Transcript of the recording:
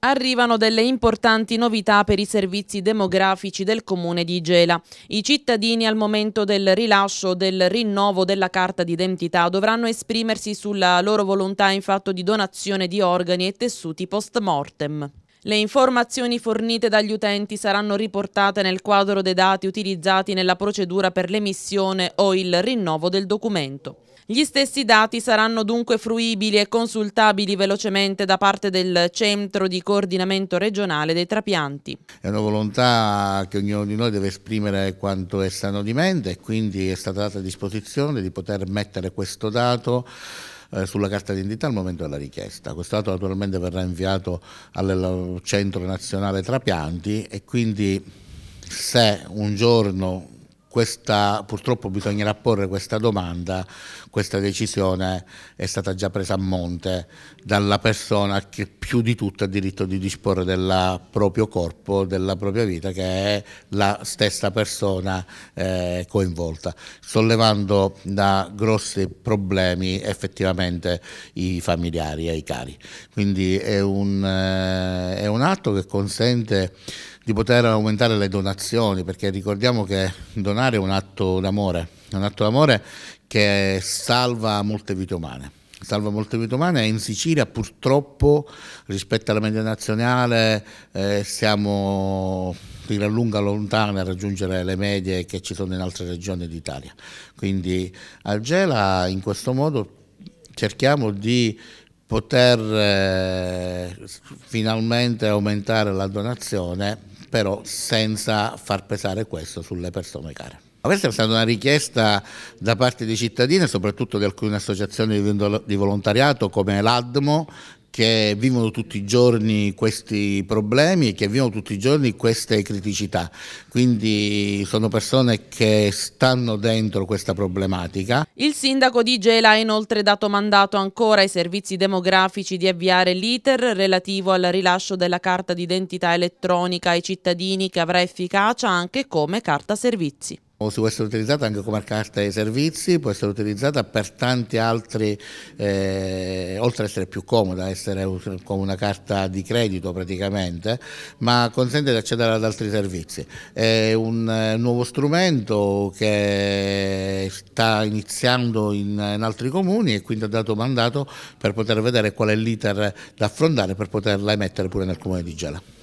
Arrivano delle importanti novità per i servizi demografici del comune di Gela. I cittadini al momento del rilascio del rinnovo della carta d'identità dovranno esprimersi sulla loro volontà in fatto di donazione di organi e tessuti post mortem. Le informazioni fornite dagli utenti saranno riportate nel quadro dei dati utilizzati nella procedura per l'emissione o il rinnovo del documento. Gli stessi dati saranno dunque fruibili e consultabili velocemente da parte del Centro di Coordinamento Regionale dei Trapianti. È una volontà che ognuno di noi deve esprimere quanto è sano di mente e quindi è stata data a disposizione di poter mettere questo dato eh, sulla carta d'identità al momento della richiesta. Questo Quest'atto naturalmente verrà inviato al Centro Nazionale Trapianti e quindi se un giorno questa, purtroppo bisognerà porre questa domanda, questa decisione è stata già presa a monte dalla persona che più di tutto ha diritto di disporre del proprio corpo, della propria vita, che è la stessa persona eh, coinvolta, sollevando da grossi problemi effettivamente i familiari e i cari. Quindi è un, eh, è un atto che consente di poter aumentare le donazioni, perché ricordiamo che donare è un atto d'amore, è un atto d'amore che salva molte vite umane salva molte vite umane. In Sicilia purtroppo rispetto alla media nazionale eh, siamo di gran lunga lontani a raggiungere le medie che ci sono in altre regioni d'Italia. Quindi a Gela in questo modo cerchiamo di poter eh, finalmente aumentare la donazione però senza far pesare questo sulle persone care. Questa è stata una richiesta da parte dei cittadini, e soprattutto di alcune associazioni di volontariato come l'ADMO, che vivono tutti i giorni questi problemi e che vivono tutti i giorni queste criticità. Quindi sono persone che stanno dentro questa problematica. Il sindaco di Gela ha inoltre dato mandato ancora ai servizi demografici di avviare l'iter relativo al rilascio della carta d'identità elettronica ai cittadini che avrà efficacia anche come carta servizi si può essere utilizzata anche come carta dei servizi, può essere utilizzata per tanti altri, eh, oltre ad essere più comoda, essere come una carta di credito praticamente, ma consente di accedere ad altri servizi. È un eh, nuovo strumento che sta iniziando in, in altri comuni e quindi ha dato mandato per poter vedere qual è l'iter da affrontare per poterla emettere pure nel comune di Gela.